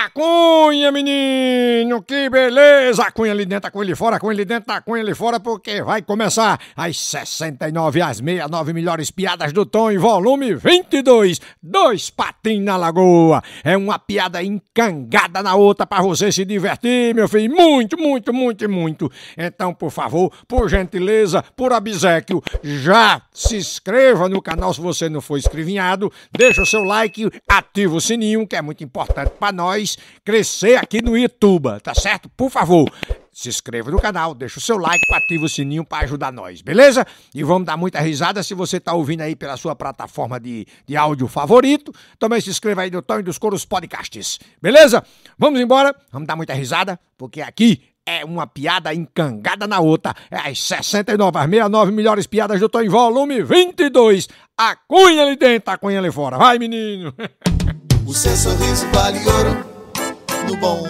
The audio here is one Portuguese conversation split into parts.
A cunha, menino, que beleza! A cunha ali dentro, a cunha ali fora, a cunha ali dentro, a cunha ali fora, porque vai começar as 69 às 69 melhores piadas do Tom em volume 22. Dois patins na lagoa. É uma piada encangada na outra para você se divertir, meu filho. Muito, muito, muito, muito. Então, por favor, por gentileza, por obsequio, já se inscreva no canal se você não for escrivinhado, deixa o seu like, ativa o sininho, que é muito importante para nós vocês crescer aqui no Ituba, tá certo? Por favor, se inscreva no canal, deixa o seu like, ativa o sininho para ajudar nós, beleza? E vamos dar muita risada se você tá ouvindo aí pela sua plataforma de, de áudio favorito. Também se inscreva aí no e dos Coros Podcasts, beleza? Vamos embora, vamos dar muita risada, porque aqui é uma piada encangada na outra. É as 69, as 69 melhores piadas do Tom em volume 22. A cunha ali dentro, a cunha ali fora. Vai, menino! O seu sorriso vale ouro do bom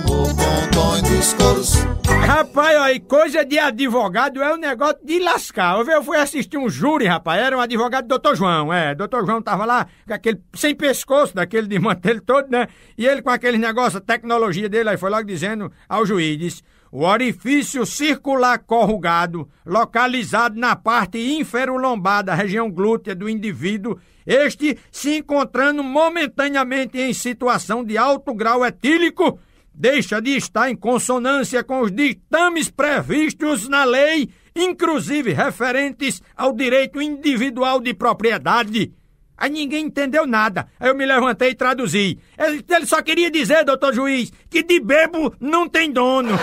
Rapaz, ó, coisa de advogado é um negócio de lascar. Eu fui assistir um júri, rapaz, era um advogado do Dr. João, é. Dr. João tava lá com aquele sem pescoço, daquele de mantelho todo, né? E ele com aquele negócio, a tecnologia dele, aí foi logo dizendo ao juiz, disse, o orifício circular corrugado, localizado na parte inferolombar da região glútea do indivíduo, este se encontrando momentaneamente em situação de alto grau etílico, deixa de estar em consonância com os ditames previstos na lei, inclusive referentes ao direito individual de propriedade. Aí ninguém entendeu nada. Aí eu me levantei e traduzi. Ele, ele só queria dizer, doutor juiz, que de bebo não tem dono.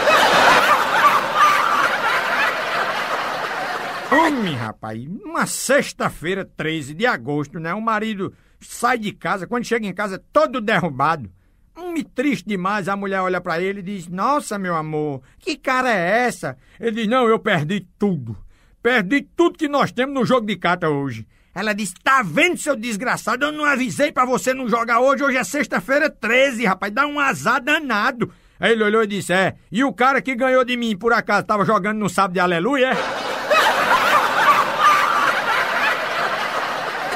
Homem, rapaz, uma sexta-feira, 13 de agosto, né? O marido sai de casa, quando chega em casa, todo derrubado. Homem triste demais, a mulher olha para ele e diz: Nossa, meu amor, que cara é essa? Ele diz: Não, eu perdi tudo. Perdi tudo que nós temos no jogo de carta hoje. Ela disse: Tá vendo, seu desgraçado? Eu não avisei para você não jogar hoje. Hoje é sexta-feira 13, rapaz. Dá um azar danado. Aí ele olhou e disse: É, e o cara que ganhou de mim, por acaso, tava jogando no sábado de aleluia? É?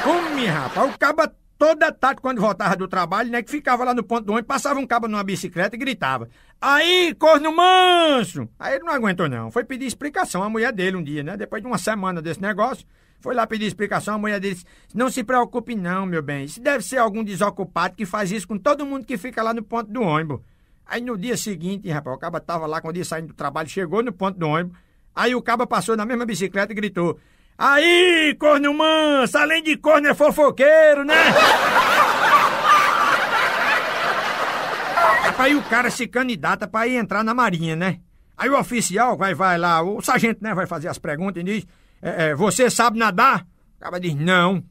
Come, rapaz. O caba toda tarde, quando voltava do trabalho, né, que ficava lá no ponto do ônibus, passava um cabo numa bicicleta e gritava: Aí, corno manso! Aí ele não aguentou, não. Foi pedir explicação à mulher dele um dia, né? Depois de uma semana desse negócio. Foi lá pedir explicação, a mulher disse: Não se preocupe, não, meu bem. Isso deve ser algum desocupado que faz isso com todo mundo que fica lá no ponto do ônibus. Aí no dia seguinte, rapaz, o caba estava lá quando ia saindo do trabalho, chegou no ponto do ônibus. Aí o caba passou na mesma bicicleta e gritou: Aí, corno manso, além de corno é fofoqueiro, né? aí o cara se candidata para ir entrar na marinha, né? Aí o oficial vai, vai lá, o sargento, né, vai fazer as perguntas e diz: é, é, você sabe nadar? O cabra diz, não.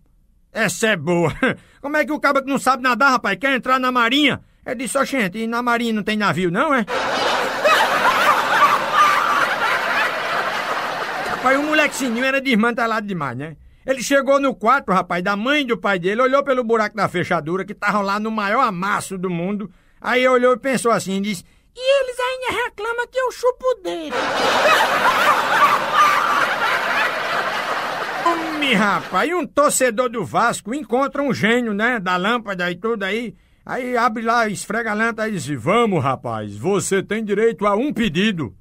Essa é boa. Como é que o cabra que não sabe nadar, rapaz, quer entrar na marinha? Ele disse, ó, oh, gente, e na marinha não tem navio, não, é? rapaz, o molequezinho era desmantelado demais, né? Ele chegou no quarto, rapaz, da mãe e do pai dele, olhou pelo buraco da fechadura, que tava lá no maior amasso do mundo. Aí olhou e pensou assim, disse, e eles ainda reclamam que eu chupo dele. Homem, rapaz, e um torcedor do Vasco encontra um gênio, né? Da lâmpada e tudo aí. Aí abre lá, esfrega a lâmpada e diz: Vamos, rapaz, você tem direito a um pedido.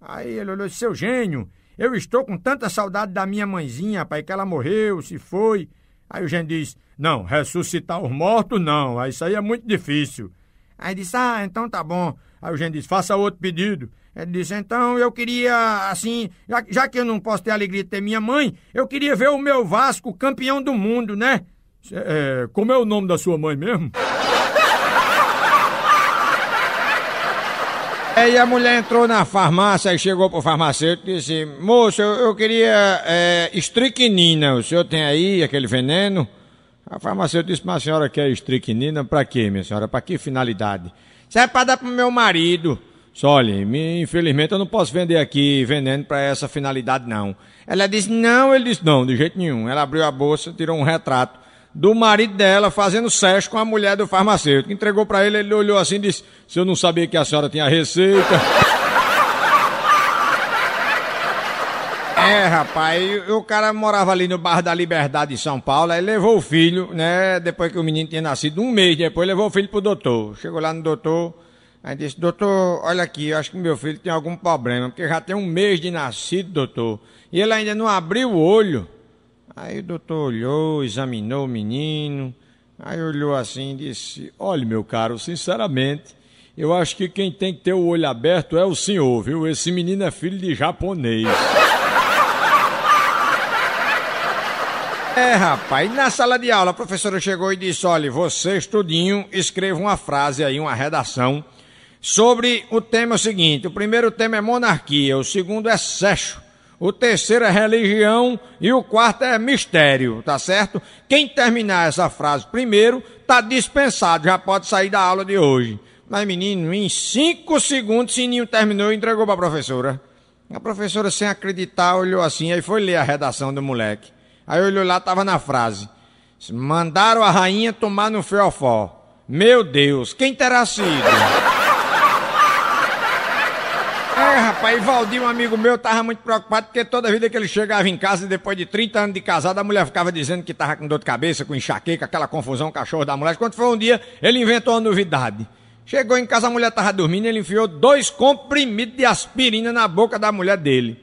Aí ele olhou: Seu gênio, eu estou com tanta saudade da minha mãezinha, rapaz, que ela morreu, se foi. Aí o gênio diz: Não, ressuscitar os mortos não, isso aí é muito difícil. Aí disse: Ah, então tá bom. Aí o Gênio disse, faça outro pedido. Ele disse, então eu queria, assim, já, já, que eu não posso ter a alegria de ter minha mãe, eu queria ver o meu Vasco campeão do mundo, né? É, como é o nome da sua mãe mesmo? Aí é, a mulher entrou na farmácia e chegou pro farmacêutico e disse: Moço, eu, eu queria é, estricnina. O senhor tem aí aquele veneno? A farmacêutica disse: Mas a senhora quer estricnina para quê, minha senhora? Para que finalidade? Isso é para dar pro meu marido. olha, infelizmente eu não posso vender aqui veneno para essa finalidade, não. Ela disse, não, ele disse, não, de jeito nenhum. Ela abriu a bolsa, tirou um retrato do marido dela fazendo sexo com a mulher do farmacêutico. Entregou para ele, ele olhou assim e disse, se eu não sabia que a senhora tinha receita. É, rapaz, e o cara morava ali no bairro da Liberdade, em São Paulo, aí levou o filho, né? Depois que o menino tinha nascido, um mês depois, levou o filho pro doutor. Chegou lá no doutor, aí disse, doutor, olha aqui, eu acho que meu filho tem algum problema, porque já tem um mês de nascido, doutor. E ele ainda não abriu o olho. Aí o doutor olhou, examinou o menino, aí olhou assim e disse: Olha, meu caro, sinceramente, eu acho que quem tem que ter o olho aberto é o senhor, viu? Esse menino é filho de japonês. É, rapaz, na sala de aula a professora chegou e disse: olha, você, estudinho, escreva uma frase aí, uma redação, sobre o tema é seguinte: o primeiro tema é monarquia, o segundo é sexo, o terceiro é religião e o quarto é mistério, tá certo? Quem terminar essa frase primeiro tá dispensado, já pode sair da aula de hoje. Mas, menino, em cinco segundos, Sininho terminou e entregou para a professora. A professora, sem acreditar, olhou assim e foi ler a redação do moleque. Aí olhei lá, tava na frase. Mandaram a rainha tomar no fiofó. Meu Deus, quem terá sido? É, rapaz, e Valdir, um amigo meu, tava muito preocupado porque toda vida que ele chegava em casa, depois de 30 anos de casado, a mulher ficava dizendo que tava com dor de cabeça, com enxaqueca, aquela confusão, cachorro da mulher. Quando foi um dia, ele inventou uma novidade. Chegou em casa, a mulher tava dormindo, ele enfiou dois comprimidos de aspirina na boca da mulher dele.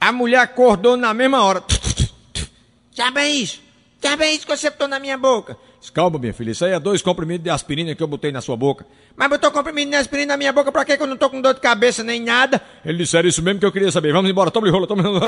A mulher acordou na mesma hora. Diabo tá é isso? Diabo tá é isso que você botou na minha boca? Calma, minha filha, isso aí é dois comprimidos de aspirina que eu botei na sua boca. Mas botou comprimido de aspirina na minha boca pra quê que eu não tô com dor de cabeça nem nada? Ele disse isso mesmo que eu queria saber. Vamos embora, toma de rola, toma de rola.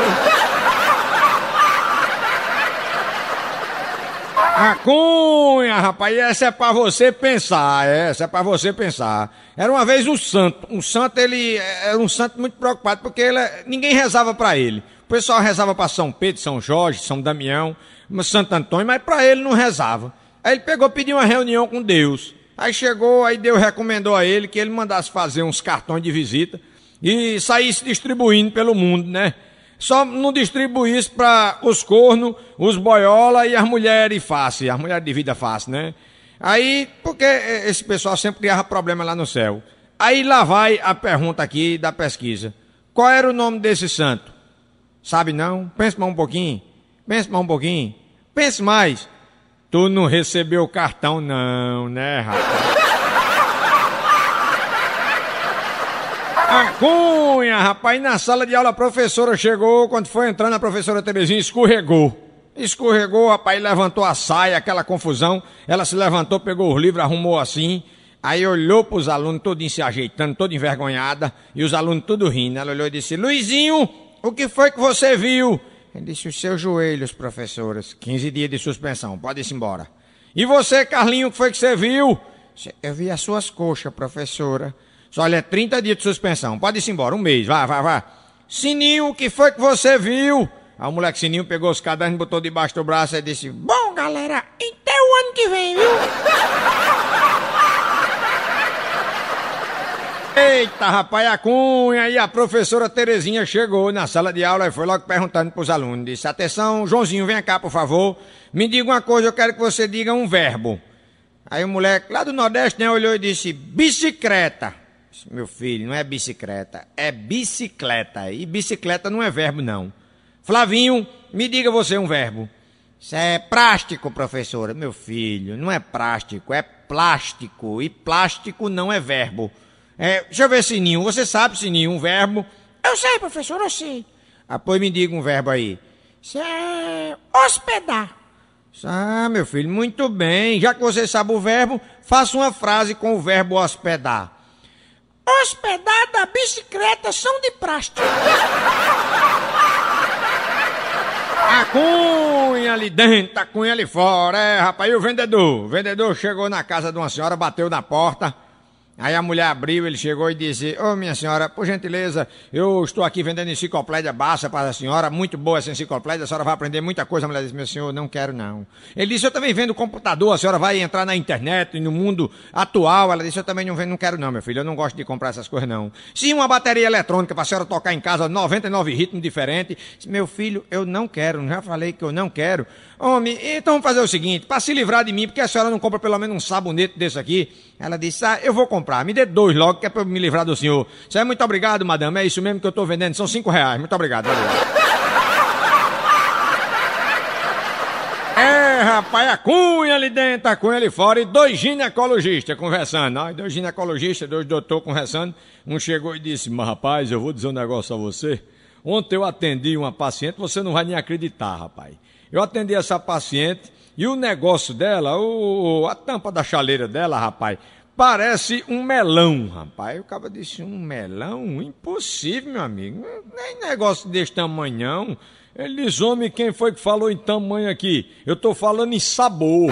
Macunha, rapaz, essa é pra você pensar, é, essa é pra você pensar. Era uma vez um santo, um santo, ele era um santo muito preocupado, porque ele, ninguém rezava para ele pessoal rezava para São Pedro, São Jorge, São Damião, Santo Antônio, mas para ele não rezava. Aí ele pegou, pediu uma reunião com Deus. Aí chegou, aí Deus recomendou a ele que ele mandasse fazer uns cartões de visita e saísse distribuindo pelo mundo, né? Só não distribuísse para os cornos, os boiola e as mulheres fácil, as mulheres de vida fácil, né? Aí, porque esse pessoal sempre criava problema lá no céu. Aí lá vai a pergunta aqui da pesquisa. Qual era o nome desse santo? Sabe não? Pense mais um pouquinho. Pense mais um pouquinho. Pense mais. Tu não recebeu o cartão, não, né, rapaz? A cunha, rapaz, na sala de aula a professora chegou, quando foi entrando a professora Terezinha escorregou. Escorregou, rapaz, levantou a saia, aquela confusão. Ela se levantou, pegou os livros, arrumou assim. Aí olhou para os alunos, todos se ajeitando, toda envergonhada, e os alunos tudo rindo. Ela olhou e disse: Luizinho, o que foi que você viu? Ele disse, os seus joelhos, professoras. 15 dias de suspensão, pode ir embora. E você, Carlinho, o que foi que você viu? Eu vi as suas coxas, professora. olha, 30 dias de suspensão, pode ir embora, um mês, vá, vá, vá. Sininho, o que foi que você viu? A o moleque Sininho pegou os cadernos, botou debaixo do braço e disse, bom, galera, até o ano que vem, viu? Eita, rapaz, a cunha e a professora Terezinha chegou na sala de aula e foi logo perguntando para os alunos. Disse, atenção, Joãozinho, vem cá, por favor. Me diga uma coisa, eu quero que você diga um verbo. Aí o moleque lá do Nordeste, né, olhou e disse, bicicleta. Disse, Meu filho, não é bicicleta, é bicicleta. E bicicleta não é verbo, não. Flavinho, me diga você um verbo. Isso é prástico, professora. Meu filho, não é prástico, é plástico. E plástico não é verbo. É, deixa eu ver, Sininho. Você sabe, Sininho, um verbo? Eu sei, professor, eu sei. Ah, pois me diga um verbo aí. Isso é hospedar. Ah, meu filho, muito bem. Já que você sabe o verbo, faça uma frase com o verbo hospedar. Hospedar da bicicleta são de plástico. A cunha ali dentro, a cunha ali fora. É, rapaz, e o vendedor? O vendedor chegou na casa de uma senhora, bateu na porta. Aí a mulher abriu, ele chegou e disse: Ô oh, minha senhora, por gentileza, eu estou aqui vendendo enciclopédia baixa para a senhora, muito boa essa enciclopédia, a senhora vai aprender muita coisa. A mulher disse: Meu senhor, não quero não. Ele disse: Eu também vendo computador, a senhora vai entrar na internet e no mundo atual. Ela disse: Eu também não, vendo, não quero não, meu filho, eu não gosto de comprar essas coisas não. Sim, uma bateria eletrônica para a senhora tocar em casa, 99 ritmos diferentes. Meu filho, eu não quero, já falei que eu não quero. Homem, então vamos fazer o seguinte: para se livrar de mim, porque a senhora não compra pelo menos um sabonete desse aqui. Ela disse: Ah, eu vou comprar, me dê dois logo, que é pra eu me livrar do senhor. Isso é muito obrigado, madame. É isso mesmo que eu tô vendendo, são cinco reais. Muito obrigado, valeu. É, rapaz, a cunha ali dentro, a cunha ali fora, e dois ginecologistas conversando. Ó, dois ginecologistas, dois doutores conversando. Um chegou e disse: Mas rapaz, eu vou dizer um negócio a você. Ontem eu atendi uma paciente, você não vai nem acreditar, rapaz. Eu atendi essa paciente e o negócio dela, o, a tampa da chaleira dela, rapaz, parece um melão, rapaz. O cara disse, um melão? Impossível, meu amigo. É nem negócio desse tamanhão. Ele diz, homem, quem foi que falou em tamanho aqui? Eu tô falando em sabor.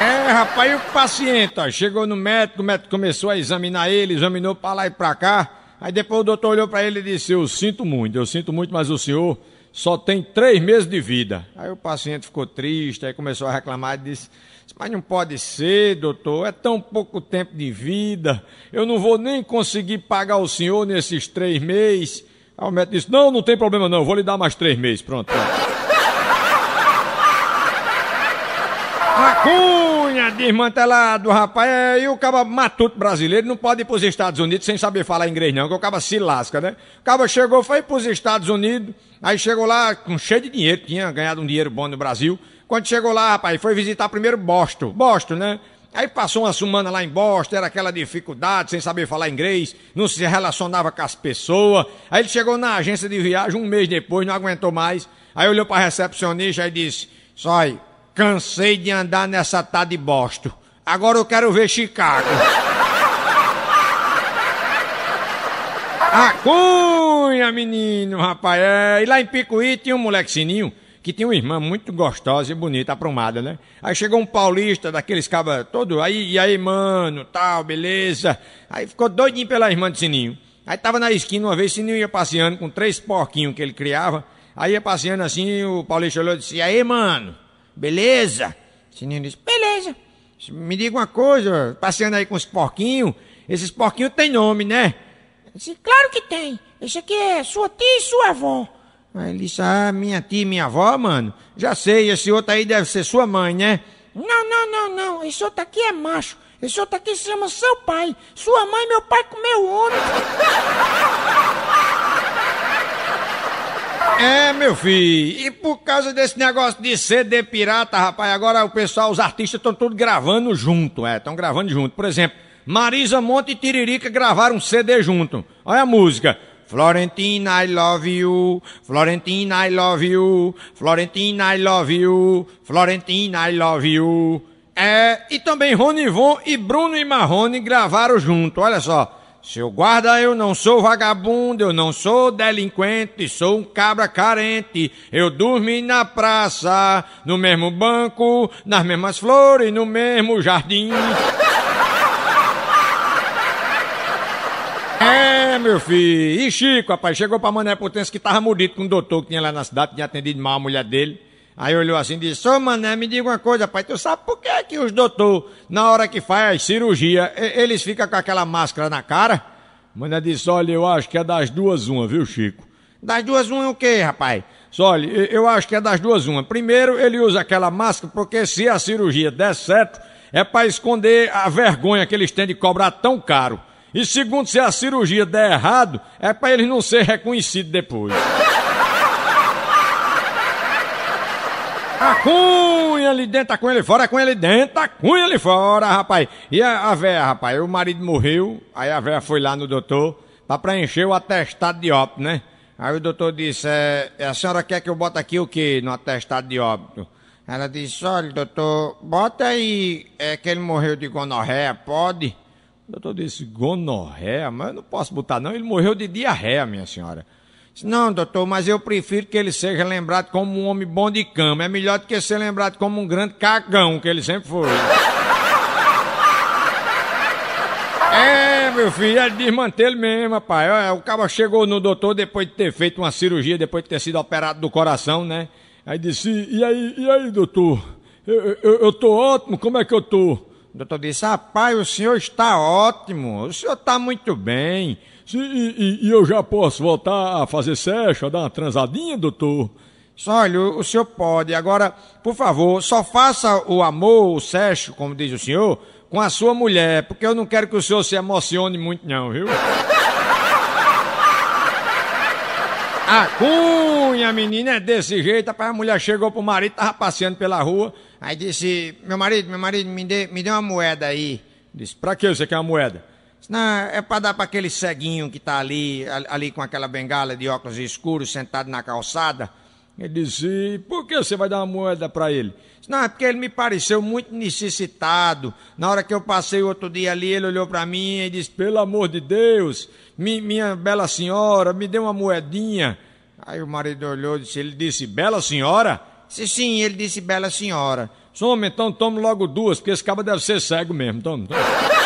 É, rapaz, e o paciente, ó, chegou no médico, o médico começou a examinar ele, examinou pra lá e pra cá. Aí depois o doutor olhou pra ele e disse, eu sinto muito, eu sinto muito, mas o senhor só tem três meses de vida. Aí o paciente ficou triste, aí começou a reclamar e disse: Mas não pode ser, doutor, é tão pouco tempo de vida, eu não vou nem conseguir pagar o senhor nesses três meses. Aí o médico disse: Não, não tem problema não, vou lhe dar mais três meses. Pronto. pronto a desmantelado, tá rapaz. É, e o caba matuto brasileiro não pode ir pros Estados Unidos sem saber falar inglês, não, que o caba se lasca, né? O caba chegou, foi pros Estados Unidos, aí chegou lá com cheio de dinheiro, tinha ganhado um dinheiro bom no Brasil. Quando chegou lá, rapaz, foi visitar primeiro Boston. Boston, né? Aí passou uma semana lá em Boston, era aquela dificuldade, sem saber falar inglês, não se relacionava com as pessoas. Aí ele chegou na agência de viagem um mês depois, não aguentou mais. Aí olhou para a recepcionista e disse: Sai, Cansei de andar nessa tá de bosto. Agora eu quero ver Chicago. A cunha, menino, rapaz. É. E lá em Picuí tinha um moleque sininho que tinha uma irmã muito gostosa e bonita, aprumada, né? Aí chegou um paulista daqueles cabas todo, aí, e aí, mano, tal, beleza. Aí ficou doidinho pela irmã de Sininho. Aí tava na esquina uma vez, Sininho ia passeando com três porquinhos que ele criava. Aí ia passeando assim, o paulista olhou e disse, e aí, mano, Beleza? O sininho disse, beleza. Me diga uma coisa, passeando aí com os porquinhos, esses porquinhos têm nome, né? disse, claro que tem. Esse aqui é sua tia e sua avó. Aí ele disse, ah, minha tia e minha avó, mano, já sei, esse outro aí deve ser sua mãe, né? Não, não, não, não, esse outro aqui é macho. Esse outro aqui se chama seu pai. Sua mãe, meu pai comeu homem É, meu filho, e por causa desse negócio de CD pirata, rapaz, agora o pessoal, os artistas estão todos gravando junto, é, estão gravando junto. Por exemplo, Marisa Monte e Tiririca gravaram um CD junto. Olha a música. Florentina, I love you. Florentina, I love you. Florentina, I love you. Florentina, I love you. É, e também Von e Bruno e Marrone gravaram junto, olha só. Seu guarda, eu não sou vagabundo, eu não sou delinquente, sou um cabra carente. Eu dormi na praça, no mesmo banco, nas mesmas flores, no mesmo jardim. É, meu filho. E Chico, rapaz, chegou pra Mané Potência que tava mudito com um doutor que tinha lá na cidade, tinha atendido mal a mulher dele. Aí olhou assim e disse, ô mané, me diga uma coisa, pai, tu sabe por que é que os doutor, na hora que faz cirurgia, eles ficam com aquela máscara na cara? Mané disse, olha, eu acho que é das duas uma, viu, Chico? Das duas uma é o quê, rapaz? Olha, eu acho que é das duas uma. Primeiro, ele usa aquela máscara porque se a cirurgia der certo, é para esconder a vergonha que eles têm de cobrar tão caro. E segundo, se a cirurgia der errado, é para eles não ser reconhecidos depois. A cunha ali dentro, a cunha ali fora, a cunha ali dentro, a cunha ali fora, rapaz. E a, a véia, rapaz, o marido morreu, aí a véia foi lá no doutor pra preencher o atestado de óbito, né? Aí o doutor disse, é, é a senhora quer que eu bote aqui o que no atestado de óbito? Ela disse, olha, doutor, bota aí é, que ele morreu de gonorreia, pode? O doutor disse, gonorreia? Mas eu não posso botar não, ele morreu de diarreia, minha senhora. Disse, não, doutor, mas eu prefiro que ele seja lembrado como um homem bom de cama. É melhor do que ser lembrado como um grande cagão, que ele sempre foi. É, meu filho, é desmantelo mesmo, rapaz. É, o cara chegou no doutor depois de ter feito uma cirurgia, depois de ter sido operado do coração, né? Aí disse, e aí, e aí, doutor? Eu, eu, eu tô ótimo, como é que eu tô? O doutor disse, rapaz, o senhor está ótimo, o senhor está muito bem. Se, e, e, eu já posso voltar a fazer sexo, a dar uma transadinha, doutor? Olha, o senhor pode. Agora, por favor, só faça o amor, o sexo, como diz o senhor, com a sua mulher, porque eu não quero que o senhor se emocione muito, não, viu? A cunha, menina, é desse jeito. Rapaz, a mulher chegou pro marido, tava passeando pela rua. Aí disse: Meu marido, meu marido, me dê, me dê uma moeda aí. Disse: Pra que você quer uma moeda? Não, é para dar para aquele ceguinho que está ali, ali com aquela bengala de óculos escuros, sentado na calçada. Ele disse: Por que você vai dar uma moeda para ele? Não, é porque ele me pareceu muito necessitado. Na hora que eu passei outro dia ali, ele olhou para mim e disse: Pelo amor de Deus, minha bela senhora, me dê uma moedinha. Aí o marido olhou e disse: Ele disse, Bela senhora? Disse, sim, ele disse, Bela senhora. Soma, então tome logo duas, porque esse cabo deve ser cego mesmo. Toma, toma.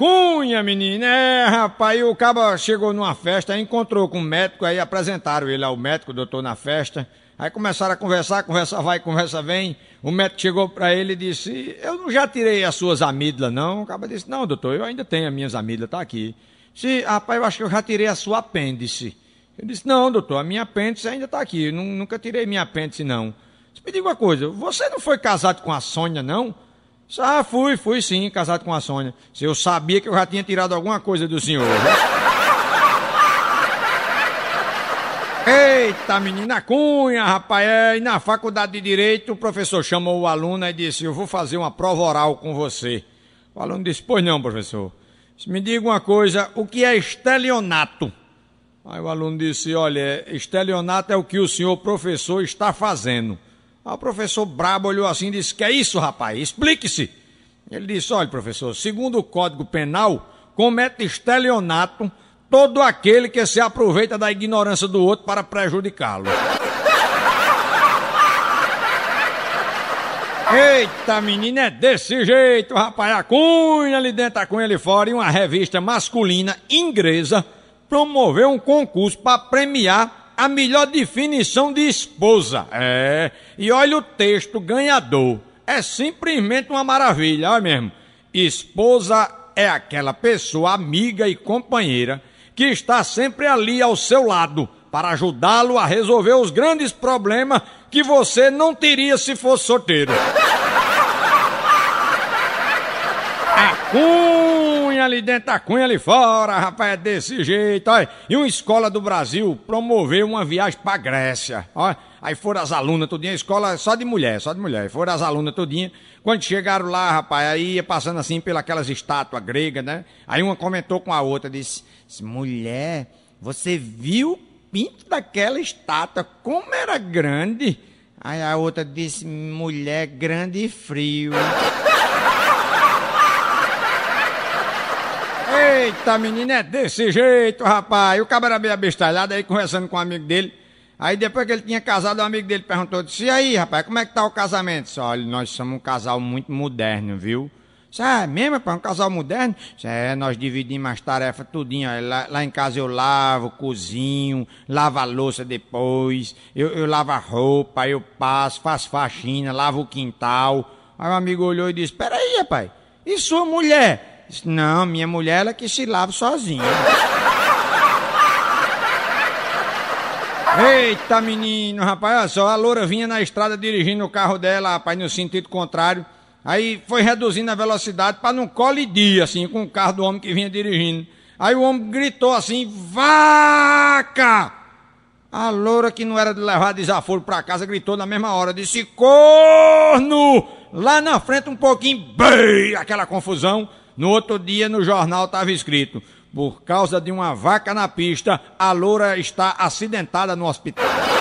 Cunha menina. É, rapaz, o caba chegou numa festa, encontrou com um médico, aí apresentaram ele ao médico, doutor, na festa. Aí começaram a conversar, conversa vai, conversa vem. O médico chegou para ele e disse: Eu não já tirei as suas amígdalas, não. O caba disse: Não, doutor, eu ainda tenho as minhas amígdalas, tá aqui. Se, rapaz, eu acho que eu já tirei a sua apêndice. Eu disse: Não, doutor, a minha apêndice ainda está aqui. Eu nunca tirei minha apêndice, não. me diga uma coisa: Você não foi casado com a Sônia, não? Ah, fui, fui sim, casado com a Sônia. Se eu sabia que eu já tinha tirado alguma coisa do senhor. Eita, menina cunha, rapaz. É, e na faculdade de Direito, o professor chamou o aluno e disse: Eu vou fazer uma prova oral com você. O aluno disse: Pois não, professor. Me diga uma coisa: o que é estelionato? Aí o aluno disse: Olha, estelionato é o que o senhor professor está fazendo. Aí ah, o professor brabo olhou assim e disse: Que é isso, rapaz? Explique-se. Ele disse: Olha, professor, segundo o Código Penal, comete estelionato todo aquele que se aproveita da ignorância do outro para prejudicá-lo. Eita, menina, é desse jeito, rapaz. A cunha ali dentro, a cunha ali fora. E uma revista masculina inglesa promoveu um concurso para premiar a melhor definição de esposa. É. E olha o texto ganhador. É simplesmente uma maravilha, olha mesmo. Esposa é aquela pessoa amiga e companheira que está sempre ali ao seu lado para ajudá-lo a resolver os grandes problemas que você não teria se fosse solteiro. cunha ali dentro, a cunha ali fora, rapaz, é desse jeito, olha. E uma escola do Brasil promoveu uma viagem pra Grécia, ó. Aí foram as alunas tudinha, escola é só de mulher, só de mulher. foram as alunas tudinha. Quando chegaram lá, rapaz, aí ia passando assim pelas estátuas gregas, né? Aí uma comentou com a outra, disse, mulher, você viu o pinto daquela estátua, como era grande? Aí a outra disse, mulher, grande e frio. Eita, menina, é desse jeito, rapaz. o cabra meio abestalhado aí conversando com um amigo dele. Aí depois que ele tinha casado, o amigo dele perguntou, disse, e aí, rapaz, como é que tá o casamento? Disse, olha, nós somos um casal muito moderno, viu? Disse, ah, é mesmo, rapaz, um casal moderno? Disse, é, nós dividimos as tarefas tudinho, lá, lá, em casa eu lavo, cozinho, lavo a louça depois, eu, eu lavo a roupa, eu passo, faço faxina, lavo o quintal. Aí o amigo olhou e disse, peraí, rapaz, e sua mulher? Disse, não, minha mulher ela que se lava sozinha. Eita, menino, rapaz, olha só, a loura vinha na estrada dirigindo o carro dela, rapaz, no sentido contrário. Aí foi reduzindo a velocidade para não colidir, assim, com o carro do homem que vinha dirigindo. Aí o homem gritou assim, vaca! A loura que não era de levar desaforo para casa gritou na mesma hora, disse, corno! Lá na frente um pouquinho, bem, aquela confusão. No outro dia, no jornal estava escrito: por causa de uma vaca na pista, a loura está acidentada no hospital.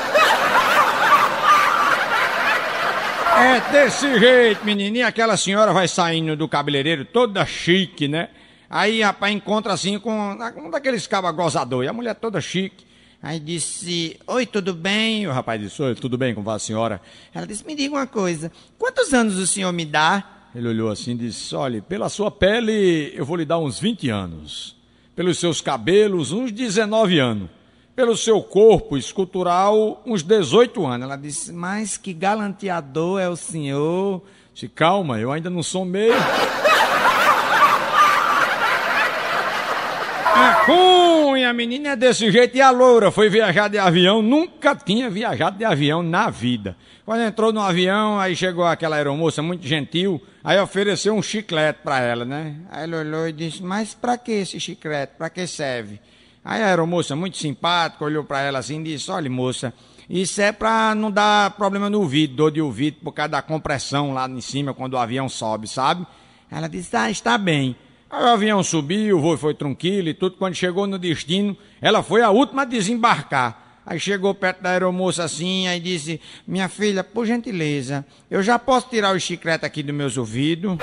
É desse jeito, menininha. Aquela senhora vai saindo do cabeleireiro toda chique, né? Aí, rapaz, encontra assim com um daqueles cabas gozador. E a mulher toda chique. Aí disse: Oi, tudo bem? O rapaz disse: Oi, tudo bem com a senhora? Ela disse: Me diga uma coisa. Quantos anos o senhor me dá? Ele olhou assim e disse: Olhe, pela sua pele eu vou lhe dar uns 20 anos, pelos seus cabelos, uns 19 anos, pelo seu corpo escultural, uns 18 anos. Ela disse: Mas que galanteador é o senhor? Se calma, eu ainda não sou meio. É com a menina é desse jeito e a loura foi viajar de avião, nunca tinha viajado de avião na vida. Quando entrou no avião, aí chegou aquela aeromoça muito gentil, aí ofereceu um chiclete para ela, né? Aí ela olhou e disse: Mas para que esse chiclete? Para que serve? Aí a aeromoça, muito simpática, olhou para ela assim e disse: Olha, moça, isso é para não dar problema no ouvido, dor de ouvido, por causa da compressão lá em cima quando o avião sobe, sabe? Ela disse: Ah, está bem. Aí o avião subiu, o voo foi tranquilo e tudo. Quando chegou no destino, ela foi a última a desembarcar. Aí chegou perto da aeromoça assim, aí disse: Minha filha, por gentileza, eu já posso tirar o chiclete aqui dos meus ouvidos?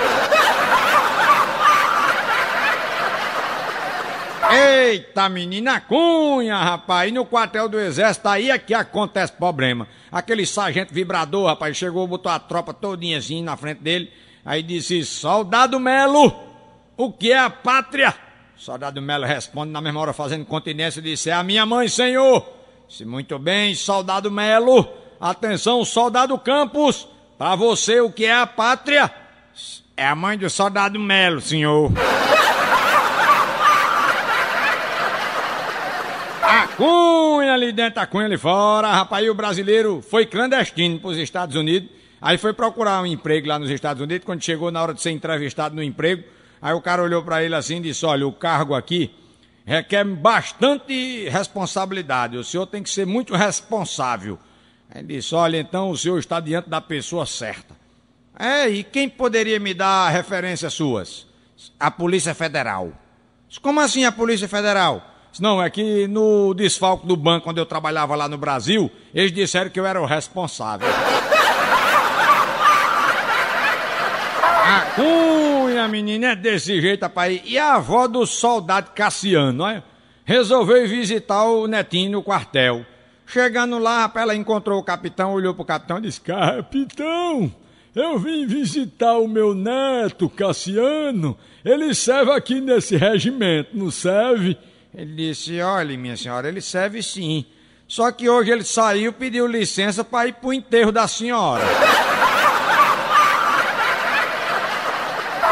Eita, menina cunha, rapaz. E no quartel do exército, aí é que acontece problema. Aquele sargento vibrador, rapaz, chegou, botou a tropa todinha assim na frente dele. Aí disse, soldado Melo, o que é a pátria? soldado Melo responde na mesma hora fazendo continência e disse: É a minha mãe, senhor. Se muito bem, soldado Melo. Atenção, soldado Campos. Para você, o que é a pátria? É a mãe do soldado Melo, senhor. A cunha ali dentro, a cunha ali fora. Rapaz, e o brasileiro foi clandestino para os Estados Unidos. Aí foi procurar um emprego lá nos Estados Unidos. Quando chegou na hora de ser entrevistado no emprego, Aí o cara olhou para ele assim e disse: Olha, o cargo aqui requer bastante responsabilidade. O senhor tem que ser muito responsável. Aí ele disse: Olha, então o senhor está diante da pessoa certa. É, e quem poderia me dar referências suas? A Polícia Federal. Disse, Como assim a Polícia Federal? Disse, Não, é que no desfalco do banco, quando eu trabalhava lá no Brasil, eles disseram que eu era o responsável. A a menina é desse jeito, rapaz. E a avó do soldado Cassiano, olha, resolveu visitar o netinho no quartel. Chegando lá, rapaz, ela encontrou o capitão, olhou pro capitão e disse: Capitão, eu vim visitar o meu neto, Cassiano. Ele serve aqui nesse regimento, não serve? Ele disse: Olha, minha senhora, ele serve sim. Só que hoje ele saiu, pediu licença para ir pro enterro da senhora.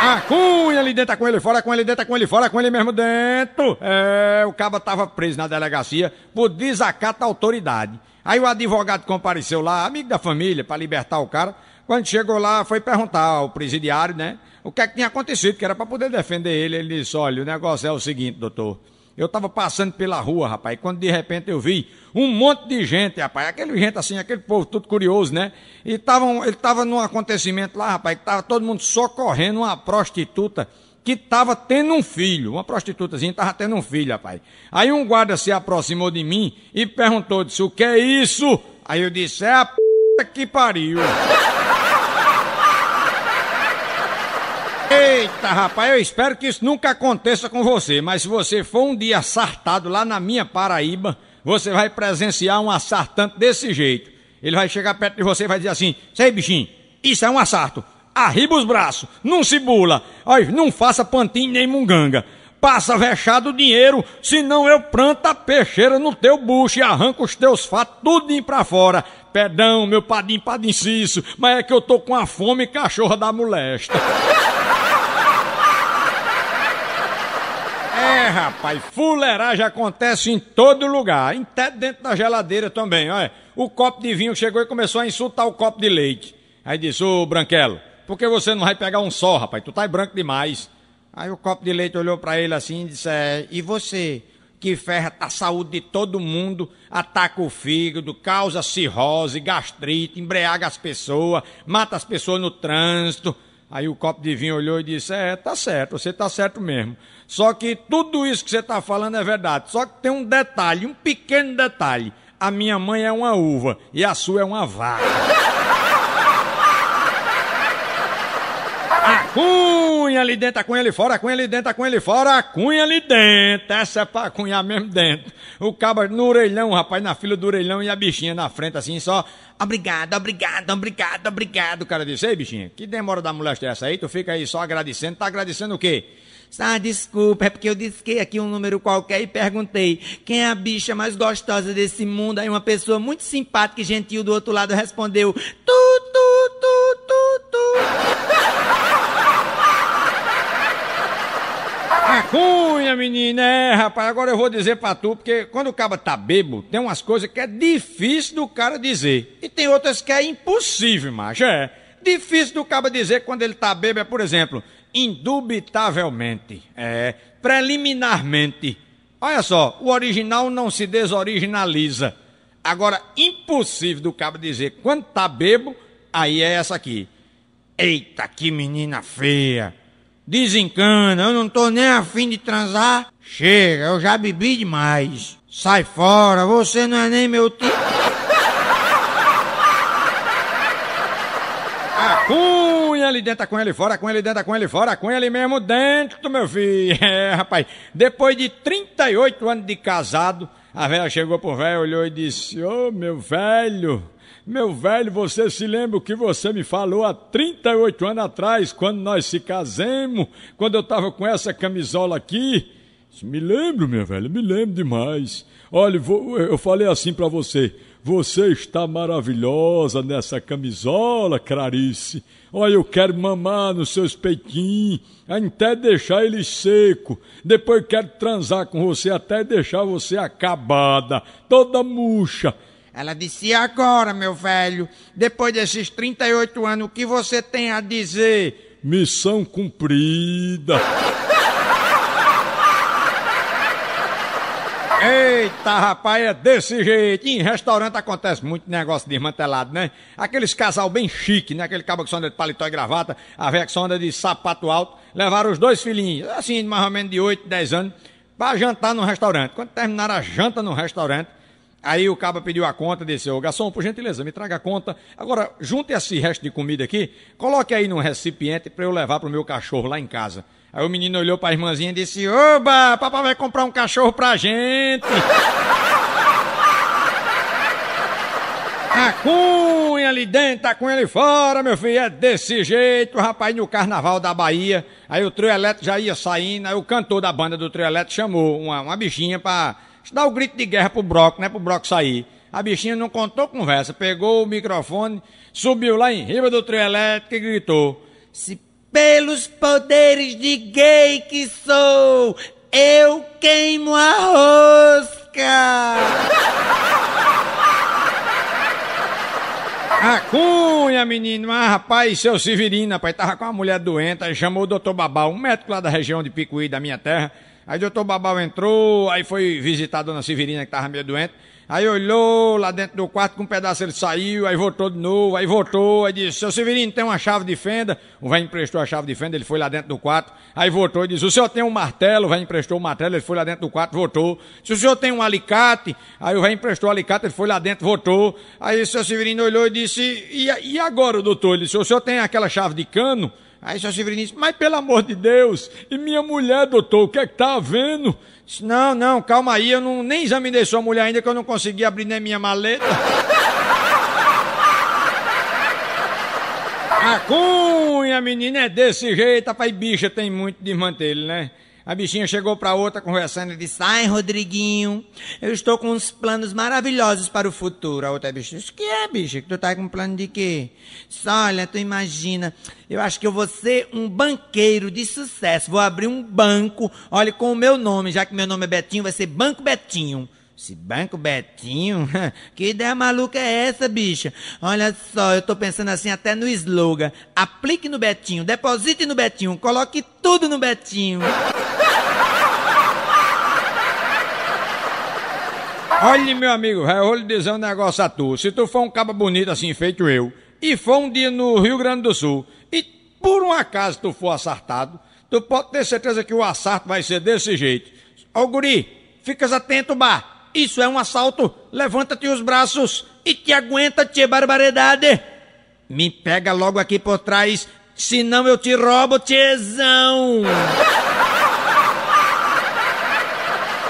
A cunha ali dentro, tá com ele fora, com ele dentro, tá com ele fora, com ele mesmo dentro. É, o caba tava preso na delegacia por desacato à autoridade. Aí o advogado compareceu lá, amigo da família, para libertar o cara. Quando chegou lá, foi perguntar ao presidiário, né? O que é que tinha acontecido, que era para poder defender ele. Ele disse: olha, o negócio é o seguinte, doutor. Eu estava passando pela rua, rapaz, quando de repente eu vi um monte de gente, rapaz, aquele gente assim, aquele povo tudo curioso, né? E tavam, ele estava num acontecimento lá, rapaz, que estava todo mundo socorrendo uma prostituta que estava tendo um filho, uma prostitutazinha estava tendo um filho, rapaz. Aí um guarda se aproximou de mim e perguntou, disse, o que é isso? Aí eu disse, é a p*** que pariu. Eita, rapaz, eu espero que isso nunca aconteça com você, mas se você for um dia assaltado lá na minha Paraíba, você vai presenciar um assaltante desse jeito. Ele vai chegar perto de você e vai dizer assim: Sei, bichinho, isso é um assalto. Arriba os braços, não se bula, Ai, não faça pantinho nem munganga. Passa vexado o dinheiro, senão eu planto a peixeira no teu bucho e arranco os teus fatos tudinho pra fora. Pedão, meu padim, padim Cício, mas é que eu tô com a fome cachorra da molesta. É, rapaz, fuleiragem acontece em todo lugar, até dentro da geladeira também, olha. O copo de vinho chegou e começou a insultar o copo de leite. Aí disse, ô Branquelo, por que você não vai pegar um só, rapaz? Tu tá branco demais. Aí o copo de leite olhou para ele assim e disse, é, e você? que ferra a saúde de todo mundo, ataca o fígado, causa cirrose, gastrite, embriaga as pessoas, mata as pessoas no trânsito. Aí o copo de vinho olhou e disse: É, tá certo, você tá certo mesmo. Só que tudo isso que você tá falando é verdade. Só que tem um detalhe, um pequeno detalhe. A minha mãe é uma uva e a sua é uma vaca. Cunha ali dentro, cunha ali fora, cunha ali dentro, cunha ali fora, cunha ali dentro. Essa é pra cunhar mesmo dentro. O cabra no orelhão, rapaz, na fila do orelhão e a bichinha na frente, assim, só. Obrigado, obrigado, obrigado, obrigado. O cara disse, ei, bichinha, que demora da mulher é essa aí? Tu fica aí só agradecendo. Tá agradecendo o quê? Ah, desculpa, é porque eu disquei aqui um número qualquer e perguntei quem é a bicha mais gostosa desse mundo. Aí uma pessoa muito simpática e gentil do outro lado respondeu: Tu, tu, tu, tu, tu. Cunha, menina, é, rapaz, agora eu vou dizer pra tu, porque quando o caba tá bebo, tem umas coisas que é difícil do cara dizer. E tem outras que é impossível, macho, é. Difícil do caba dizer quando ele tá bebo é, por exemplo, indubitavelmente, é, preliminarmente. Olha só, o original não se desoriginaliza. Agora, impossível do cabo dizer quando tá bebo, aí é essa aqui. Eita, que menina feia! Desencana, eu não tô nem afim de transar. Chega, eu já bebi demais. Sai fora, você não é nem meu tio. A ah, cunha ali dentro, a cunha ali fora, a cunha ali dentro, a cunha ali fora, a cunha ali mesmo dentro, meu filho. É, rapaz, depois de 38 anos de casado, a velha chegou pro velho, olhou e disse: Ô, oh, meu velho. Meu velho, você se lembra o que você me falou há 38 anos atrás, quando nós se casemos, quando eu estava com essa camisola aqui? Me lembro, meu velho, me lembro demais. Olha, eu falei assim para você: você está maravilhosa nessa camisola, Clarice. Olha, eu quero mamar nos seus peitinhos, até deixar eles seco. Depois quero transar com você até deixar você acabada, toda murcha. Ela disse: e agora, meu velho, depois desses 38 anos, o que você tem a dizer? Missão cumprida. Eita, rapaz, é desse jeito. Em restaurante acontece muito negócio desmantelado, né? Aqueles casal bem chique, né? Aquele cabo que só de paletó e gravata, a velha que só de sapato alto. Levaram os dois filhinhos, assim, mais ou menos de 8, 10 anos, para jantar no restaurante. Quando terminaram a janta no restaurante, Aí o caba pediu a conta, disse, ô garçom, por gentileza, me traga a conta. Agora, junte esse resto de comida aqui, coloque aí num recipiente para eu levar pro meu cachorro lá em casa. Aí o menino olhou pra irmãzinha e disse, oba, papai vai comprar um cachorro pra gente. a cunha ali dentro, a cunha ali fora, meu filho, é desse jeito, rapaz, no Carnaval da Bahia. Aí o trio elétrico já ia saindo, aí o cantor da banda do trio elétrico chamou uma, uma bichinha pra isso dá o um grito de guerra pro Broco, né? Pro Broco sair. A bichinha não contou conversa, pegou o microfone, subiu lá em riba do trio elétrico e gritou: Se pelos poderes de gay que sou, eu queimo a rosca! A cunha, menino, mas rapaz, seu Severino, rapaz, tava com uma mulher doente, aí chamou o doutor Babá, um médico lá da região de Picuí, da minha terra, Aí o doutor Babal entrou, aí foi visitar a dona Severina, que tava meio doente. Aí olhou lá dentro do quarto, com um pedaço ele saiu, aí voltou de novo, aí voltou, aí disse, seu Severino, tem uma chave de fenda? O velho emprestou a chave de fenda, ele foi lá dentro do quarto, aí voltou e disse, o senhor tem um martelo? O velho emprestou o martelo, ele foi lá dentro do quarto, voltou. Se o senhor tem um alicate? Aí o velho emprestou o alicate, ele foi lá dentro, voltou. Aí o seu Severino olhou e disse, e, e agora, doutor? Ele disse, o senhor tem aquela chave de cano? Aí só Severino disse, mas pelo amor de Deus, e minha mulher, doutor, o que é que tá havendo? Disse, não, não, calma aí, eu não, nem examinei sua mulher ainda, que eu não consegui abrir nem minha maleta. A cunha, menina, é desse jeito, rapaz, bicha tem muito de manter ele, né? A bichinha chegou para outra conversando e disse: Ai, Rodriguinho, eu estou com uns planos maravilhosos para o futuro. A outra bicha disse: Que é, bicha? Que tu tá com um plano de quê? Disse, Olha, tu imagina, eu acho que eu vou ser um banqueiro de sucesso. Vou abrir um banco, olha, com o meu nome, já que meu nome é Betinho, vai ser Banco Betinho. Esse banco Betinho? Que ideia maluca é essa, bicha? Olha só, eu tô pensando assim até no slogan. Aplique no Betinho, deposite no Betinho, coloque tudo no Betinho. Olha, meu amigo, eu é vou lhe dizer um negócio a tu. Se tu for um caba bonito assim, feito eu, e for um dia no Rio Grande do Sul, e por um acaso tu for assaltado, tu pode ter certeza que o assalto vai ser desse jeito. Ô, guri, ficas atento, bar. Isso é um assalto. Levanta-te os braços e te aguenta, tia barbaridade. Me pega logo aqui por trás, senão eu te roubo, tiezão.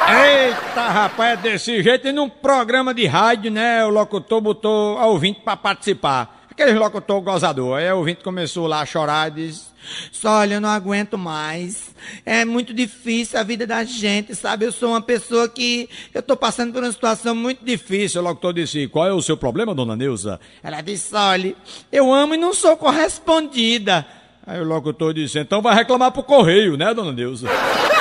Eita, rapaz, é desse jeito. E num programa de rádio, né, o locutor botou a ouvinte para participar. Aquele locutor gozador. Aí a ouvinte começou lá a chorar e disse... Só olha, eu não aguento mais. É muito difícil a vida da gente, sabe? Eu sou uma pessoa que eu estou passando por uma situação muito difícil. O locutor disse: Qual é o seu problema, dona Neuza? Ela disse: Olha, eu amo e não sou correspondida. Aí o locutor disse: Então vai reclamar pro correio, né, dona Neuza?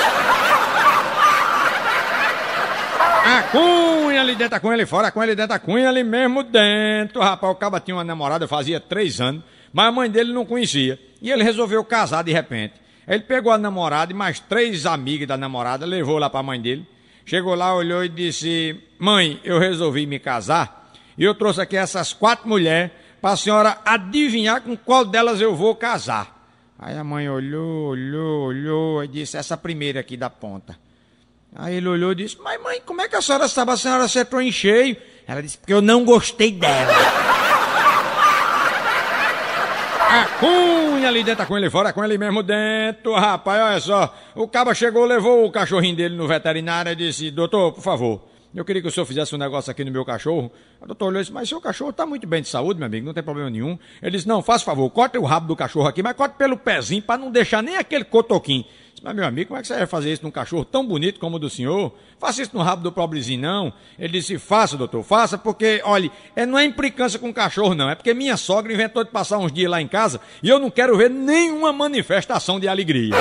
A cunha ali dentro, a cunha ali fora, a cunha ali dentro, a cunha ali mesmo dentro. Rapaz, o caba tinha uma namorada, fazia três anos, mas a mãe dele não conhecia. E ele resolveu casar de repente. Ele pegou a namorada e mais três amigas da namorada, levou lá para a mãe dele. Chegou lá, olhou e disse: Mãe, eu resolvi me casar e eu trouxe aqui essas quatro mulheres para a senhora adivinhar com qual delas eu vou casar. Aí a mãe olhou, olhou, olhou e disse: Essa primeira aqui da ponta. Aí ele olhou e disse: Mas mãe, como é que a senhora sabe? A senhora acertou em cheio. Ela disse: Porque eu não gostei dela. Acum! ali dentro, tá com ele fora, com ele mesmo dentro, rapaz, olha só. O caba chegou, levou o cachorrinho dele no veterinário e disse, doutor, por favor, eu queria que o senhor fizesse um negócio aqui no meu cachorro. O doutor olhou e disse, mas seu cachorro está muito bem de saúde, meu amigo, não tem problema nenhum. Ele disse, não, faz favor, corte o rabo do cachorro aqui, mas corte pelo pezinho para não deixar nem aquele cotoquinho. Mas, meu amigo, como é que você vai fazer isso num cachorro tão bonito como o do senhor? Faça isso no rabo do pobrezinho, não. Ele disse, faça, doutor, faça, porque, olha, é, não é implicância com o cachorro, não. É porque minha sogra inventou de passar uns dias lá em casa e eu não quero ver nenhuma manifestação de alegria.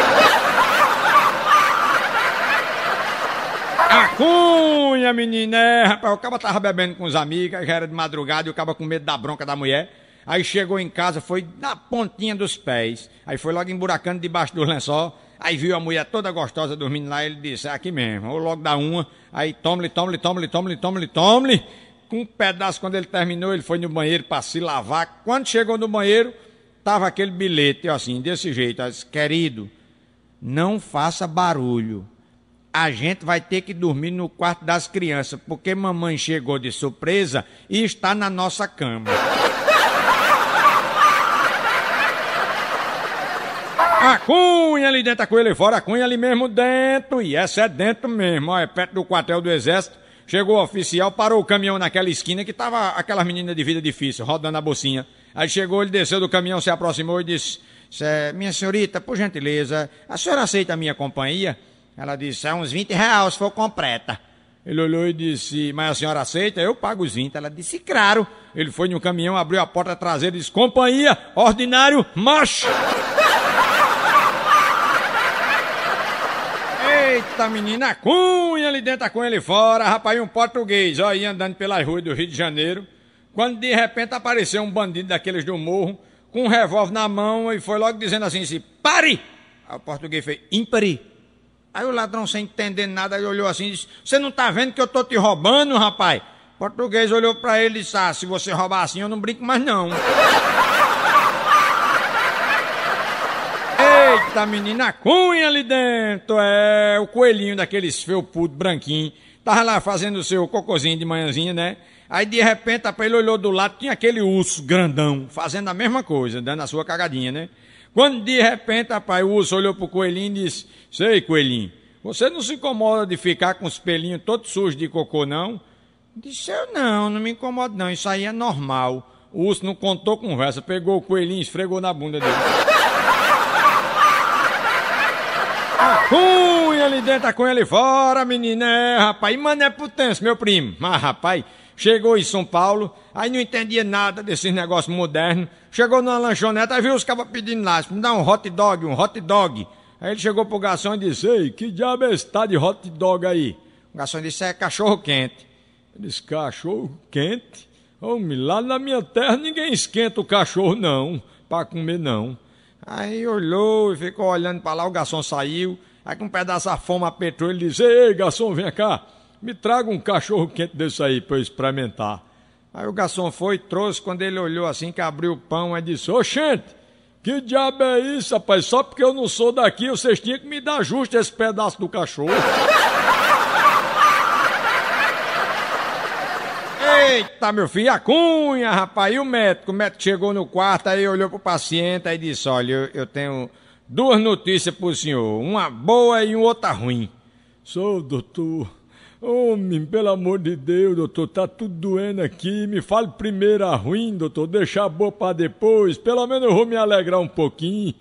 Acunha, menina, é, rapaz, o caba tava bebendo com os amigos, já era de madrugada e o caba com medo da bronca da mulher. Aí chegou em casa, foi na pontinha dos pés. Aí foi logo emburacando debaixo do lençol. Aí viu a mulher toda gostosa dormindo lá, ele disse, é aqui mesmo, ou logo dá uma, aí toma-lhe, toma-lhe, toma-lhe, toma-lhe, toma-lhe, toma-lhe. Com um pedaço, quando ele terminou, ele foi no banheiro para se lavar. Quando chegou no banheiro, tava aquele bilhete, assim, desse jeito, disse, querido, não faça barulho. A gente vai ter que dormir no quarto das crianças, porque mamãe chegou de surpresa e está na nossa cama. A cunha ali dentro, a cunha ali fora, a cunha ali mesmo dentro. E essa é dentro mesmo, ó, é perto do quartel do exército. Chegou o oficial, parou o caminhão naquela esquina que tava aquelas meninas de vida difícil, rodando a bolsinha. Aí chegou, ele desceu do caminhão, se aproximou e disse: Minha senhorita, por gentileza, a senhora aceita a minha companhia? Ela disse: É uns 20 reais, se for completa. Ele olhou e disse: Mas a senhora aceita? Eu pago os 20. Ela disse: Claro. Ele foi no caminhão, abriu a porta traseira e disse: Companhia, ordinário, macho. Eita, menina, cunha ali dentro, a cunha ali fora. Rapaz, um português, ó, ia andando pelas ruas do Rio de Janeiro. Quando de repente apareceu um bandido daqueles do morro, com um revólver na mão, e foi logo dizendo assim: assim pare! Aí o português fez: ímpari. Aí o ladrão, sem entender nada, ele olhou assim e disse: Você não tá vendo que eu tô te roubando, rapaz? O português olhou para ele e disse: Ah, se você roubar assim, eu não brinco mais não. da menina Cunha ali dentro. É, o coelhinho daqueles felpudo branquinho. Tava lá fazendo o seu cocozinho de manhãzinha, né? Aí de repente ele olhou do lado, tinha aquele urso grandão, fazendo a mesma coisa, dando a sua cagadinha, né? Quando de repente, rapaz, o urso olhou pro coelhinho e disse: Sei, coelhinho, você não se incomoda de ficar com os pelinhos todos sujos de cocô, não? Disse eu não, não me incomodo não, isso aí é normal. O urso não contou conversa, pegou o coelhinho e esfregou na bunda dele. cunha ali dentro, a cunha ali fora, menina, é, rapaz. E Mané Potência, meu primo. Mas, rapaz, chegou em São Paulo, aí não entendia nada desses negócios modernos. Chegou numa lanchonete, aí viu os cabos pedindo lá, me dá um hot dog, um hot dog. Aí ele chegou pro garçom e disse, ei, que diabo é está de hot dog aí? O garçom disse, é cachorro quente. Ele disse, cachorro quente? Homem, lá na minha terra ninguém esquenta o cachorro não, pra comer não. Aí olhou e ficou olhando para lá, o garçom saiu, Aí com um pedaço a fome apertou, ele disse: Ei, garçom, vem cá, me traga um cachorro quente desse aí para eu experimentar. Aí o garçom foi, e trouxe, quando ele olhou assim, que abriu o pão, aí disse: Oxente, que diabo é isso, rapaz? Só porque eu não sou daqui, vocês tinham que me dar justo esse pedaço do cachorro. Eita, meu filho, a cunha, rapaz. E o médico? O médico chegou no quarto, aí olhou pro paciente, aí disse: Olha, eu, eu tenho Duas notícias para o senhor, uma boa e outra ruim. Sou doutor. Homem, pelo amor de Deus, doutor, tá tudo doendo aqui. Me fale primeiro a ruim, doutor, deixar a boa para depois. Pelo menos eu vou me alegrar um pouquinho.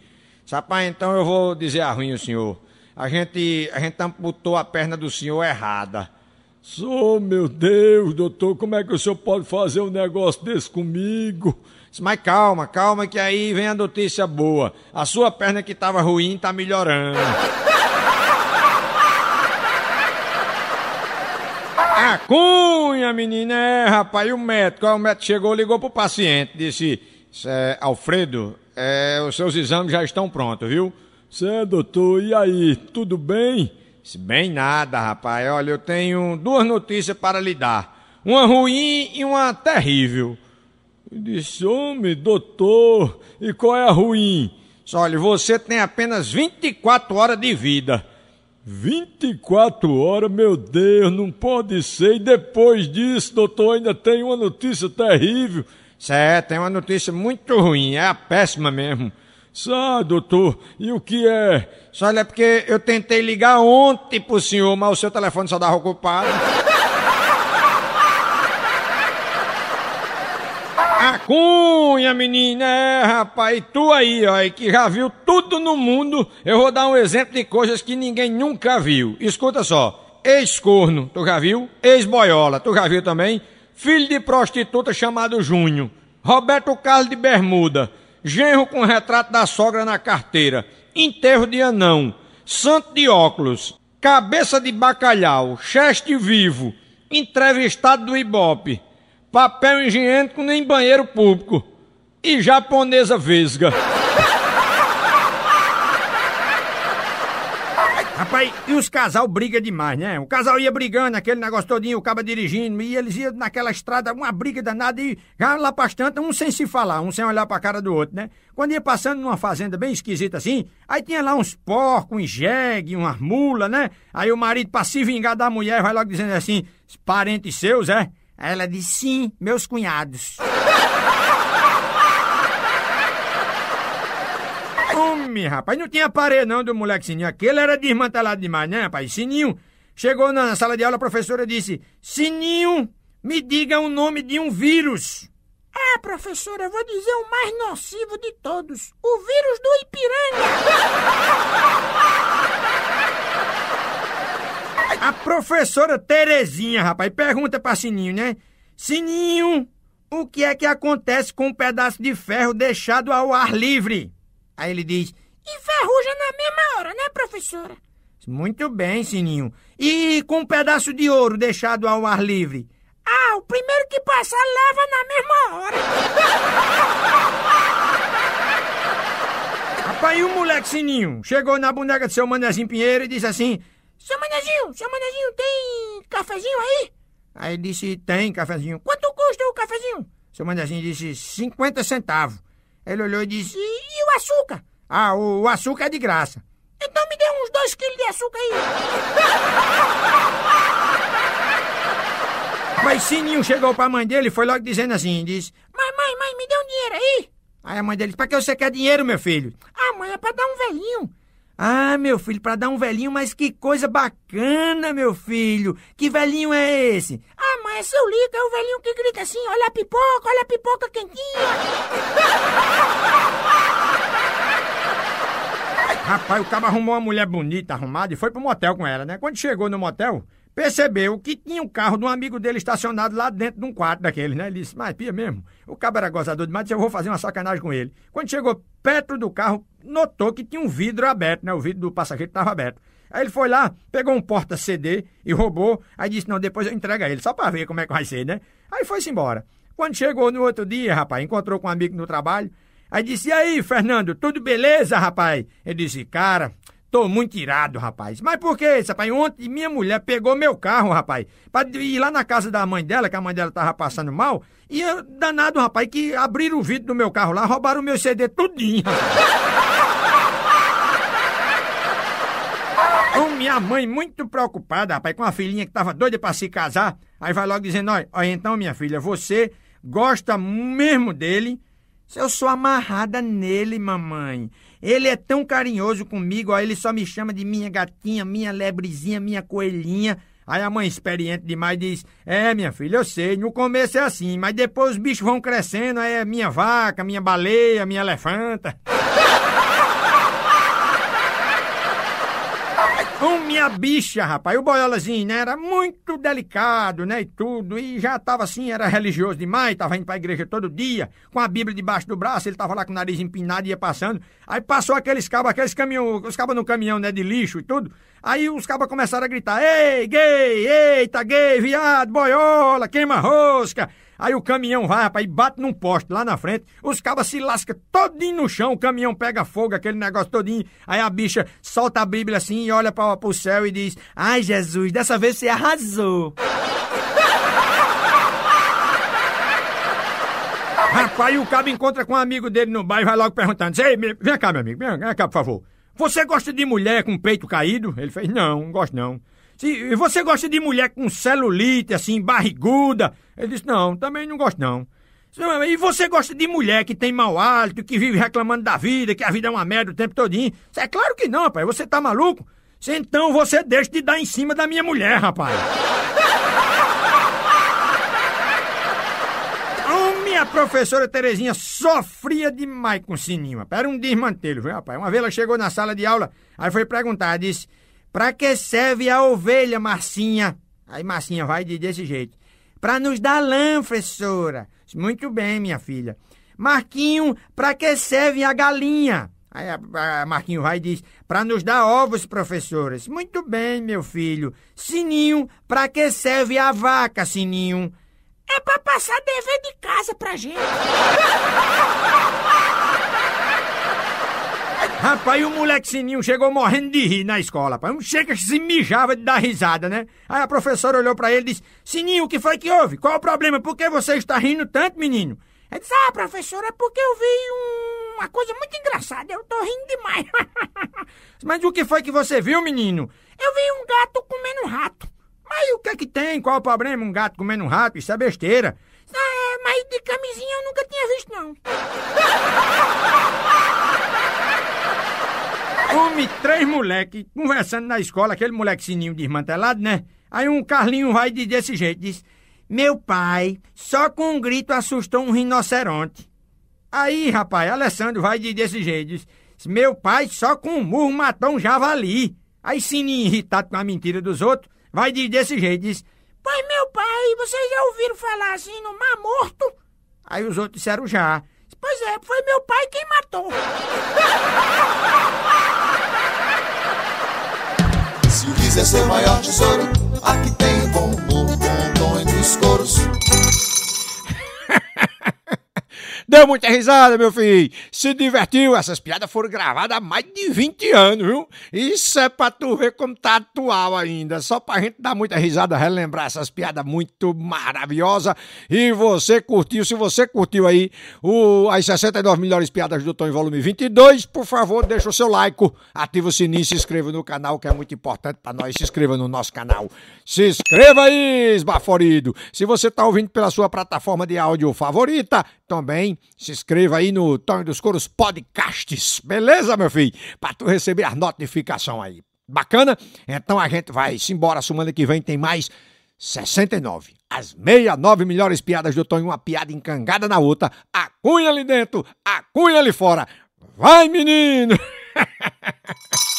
Sapá, então eu vou dizer a ruim, o senhor. A gente, a gente amputou a perna do senhor errada. Sou, meu Deus, doutor, como é que o senhor pode fazer um negócio desse comigo? Disse, mas calma, calma, que aí vem a notícia boa. A sua perna que estava ruim está melhorando. A cunha, menina, é, rapaz, e o médico? Aí o médico chegou, ligou pro paciente, disse, é, Alfredo, é, os seus exames já estão prontos, viu? Cê, é, doutor, e aí, tudo bem? Disse, bem nada, rapaz. Olha, eu tenho duas notícias para lhe dar. Uma ruim e uma terrível disse, homem, doutor, e qual é a ruim? Olha, você tem apenas 24 horas de vida. 24 horas, meu Deus, não pode ser. E depois disso, doutor, ainda tem uma notícia terrível. Certo, é, tem uma notícia muito ruim, é a péssima mesmo. Sabe, ah, doutor, e o que é? Olha, é porque eu tentei ligar ontem pro senhor, mas o seu telefone só dava ocupado. Cunha, menina, é, rapaz, e tu aí, ó, que já viu tudo no mundo, eu vou dar um exemplo de coisas que ninguém nunca viu. Escuta só, ex-corno, tu já viu? Ex-boiola, tu já viu também? Filho de prostituta chamado Junho, Roberto Carlos de Bermuda, genro com retrato da sogra na carteira, enterro de anão, santo de óculos, cabeça de bacalhau, cheste vivo, entrevistado do Ibope, papel higiênico nem banheiro público. E japonesa vesga. Rapaz, e os casal briga demais, né? O casal ia brigando, aquele negócio todinho, o caba dirigindo, e eles iam naquela estrada, uma briga danada, e já lá pras tantas, um sem se falar, um sem olhar pra cara do outro, né? Quando ia passando numa fazenda bem esquisita assim, aí tinha lá uns porcos, um jegue, umas mula, né? Aí o marido, pra se vingar da mulher, vai logo dizendo assim, parentes seus, é? Aí ela disse: sim, meus cunhados. Homem, rapaz, não tinha parede não do moleque Sininho. Aquele era desmantelado demais, né, rapaz? Sininho. Chegou na sala de aula, a professora disse: Sininho, me diga o nome de um vírus. Ah, professora, eu vou dizer o mais nocivo de todos: o vírus do Ipiranga. A professora Terezinha, rapaz, pergunta pra Sininho, né? Sininho, o que é que acontece com um pedaço de ferro deixado ao ar livre? Aí ele diz: enferruja na mesma hora, né, professora? Muito bem, Sininho. E com um pedaço de ouro deixado ao ar livre? Ah, o primeiro que passar leva na mesma hora. Rapaz, e o moleque Sininho chegou na boneca do seu manezinho Pinheiro e disse assim: seu Manezinho, seu Manezinho, tem cafezinho aí? Aí disse, tem cafezinho. Quanto custa o cafezinho? Seu Manezinho disse, 50 centavos. Ele olhou e disse, e, e o açúcar? Ah, o, o açúcar é de graça. Então me dê uns dois quilos de açúcar aí. Mas Sininho chegou pra mãe dele e foi logo dizendo assim, disse... Mãe, mãe, mãe, me dê um dinheiro aí. Aí a mãe dele disse, pra que você quer dinheiro, meu filho? Ah, mãe, é pra dar um velhinho. Ah, meu filho, para dar um velhinho, mas que coisa bacana, meu filho. Que velhinho é esse? Ah, mãe, é seu Lico, é o velhinho que grita assim, olha a pipoca, olha a pipoca quentinha. Rapaz, o cabo arrumou uma mulher bonita, arrumada, e foi pro motel com ela, né? Quando chegou no motel, percebeu que tinha um carro de um amigo dele estacionado lá dentro de um quarto daquele, né? Ele disse, mas pia mesmo, o cabo era gozador demais, eu vou fazer uma sacanagem com ele. Quando chegou perto do carro, notou que tinha um vidro aberto, né? O vidro do passageiro estava aberto. Aí ele foi lá, pegou um porta-CD e roubou. Aí disse: Não, depois eu entrego a ele, só para ver como é que vai ser, né? Aí foi-se embora. Quando chegou no outro dia, rapaz, encontrou com um amigo no trabalho. Aí disse: E aí, Fernando, tudo beleza, rapaz? Ele disse: Cara, Tô muito irado, rapaz. Mas por que isso, rapaz? Ontem minha mulher pegou meu carro, rapaz, pra ir lá na casa da mãe dela, que a mãe dela tava passando mal, e eu, danado, rapaz, que abriram o vidro do meu carro lá, roubaram o meu CD tudinho. Ou minha mãe muito preocupada, rapaz, com a filhinha que tava doida para se casar, aí vai logo dizendo, olha, então minha filha, você gosta mesmo dele, eu sou amarrada nele, mamãe. Ele é tão carinhoso comigo, ó, ele só me chama de minha gatinha, minha lebrezinha, minha coelhinha. Aí a mãe experiente demais diz: É, minha filha, eu sei, no começo é assim, mas depois os bichos vão crescendo, aí é minha vaca, minha baleia, minha elefanta. Um minha bicha, rapaz. O boiolazinho, né? Era muito delicado, né? E tudo. E já tava assim, era religioso demais, tava indo pra igreja todo dia, com a Bíblia debaixo do braço, ele tava lá com o nariz empinado, e ia passando. Aí passou aqueles cabos, aqueles caminhão, os cabos no caminhão, né? De lixo e tudo. Aí os cabos começaram a gritar: Ei, gay, eita, gay, viado, boiola, queima rosca. Aí o caminhão vai, rapaz, e bate num poste lá na frente, os cabas se lascam todinho no chão, o caminhão pega fogo, aquele negócio todinho. Aí a bicha solta a Bíblia assim e olha para o céu e diz: Ai, Jesus, dessa vez você arrasou. Rapaz, o cabo encontra com um amigo dele no bairro e vai logo perguntando: Ei, vem cá, meu amigo, vem cá, por favor. Você gosta de mulher com peito caído? Ele fez: Não, não gosto não. Se você gosta de mulher com celulite, assim, barriguda? Ele disse, não, também não gosto não. E você gosta de mulher que tem mau hálito, que vive reclamando da vida, que a vida é uma merda o tempo todinho? É claro que não, rapaz. Você tá maluco? Então você deixa de dar em cima da minha mulher, rapaz. a professora Terezinha sofria demais com o sininho, rapaz. Era um desmantelho, viu, rapaz? Uma vez ela chegou na sala de aula, aí foi perguntar, disse... Pra que serve a ovelha, Marcinha? Aí Marcinha vai desse jeito. Pra nos dar lã, professora. Muito bem, minha filha. Marquinho, pra que serve a galinha? Aí a, a Marquinho vai e diz: para nos dar ovos, professores. Muito bem, meu filho. Sininho, para que serve a vaca, Sininho? É para passar dever de casa pra gente. Rapaz, o moleque Sininho chegou morrendo de rir na escola, rapaz. Um chega que se mijava de dar risada, né? Aí a professora olhou para ele e disse: Sininho, o que foi que houve? Qual o problema? Por que você está rindo tanto, menino? Ele disse: Ah, professora, é porque eu vi um... uma coisa muito engraçada. Eu tô rindo demais. Mas o que foi que você viu, menino? Eu vi um gato comendo um rato. Mas o que é que tem? Qual o problema? Um gato comendo um rato? Isso é besteira. Ah, é, mas de camisinha eu nunca tinha visto, não. Come três moleques conversando na escola, aquele moleque sininho desmantelado, né? Aí um Carlinho vai de desse jeito, diz: Meu pai, só com um grito assustou um rinoceronte. Aí, rapaz, Alessandro vai de desse jeito, diz: Meu pai, só com um murro matou um javali. Aí Sininho, irritado com a mentira dos outros, vai de desse jeito, diz: Pois meu pai, vocês já ouviram falar assim no Mar Morto? Aí os outros disseram já. Pois é, foi meu pai quem matou. feliz é seu maior tesouro. Aqui tem bom, bom, bom, bom e os coros. Deu muita risada, meu filho. Se divertiu. Essas piadas foram gravadas há mais de 20 anos, viu? Isso é pra tu ver como tá atual ainda. Só pra gente dar muita risada, relembrar essas piadas muito maravilhosas. E você curtiu. Se você curtiu aí o, as 62 melhores piadas do Tom em volume 22, por favor, deixa o seu like, ativa o sininho, se inscreva no canal, que é muito importante pra nós. Se inscreva no nosso canal. Se inscreva aí, esbaforido. Se você tá ouvindo pela sua plataforma de áudio favorita, também se inscreva aí no Tony dos Coros Podcasts, beleza, meu filho? Para tu receber as notificações aí. Bacana? Então a gente vai se embora. Semana que vem tem mais 69. As 69 melhores piadas do Tonho, uma piada encangada na outra. A cunha ali dentro, a cunha ali fora. Vai, menino!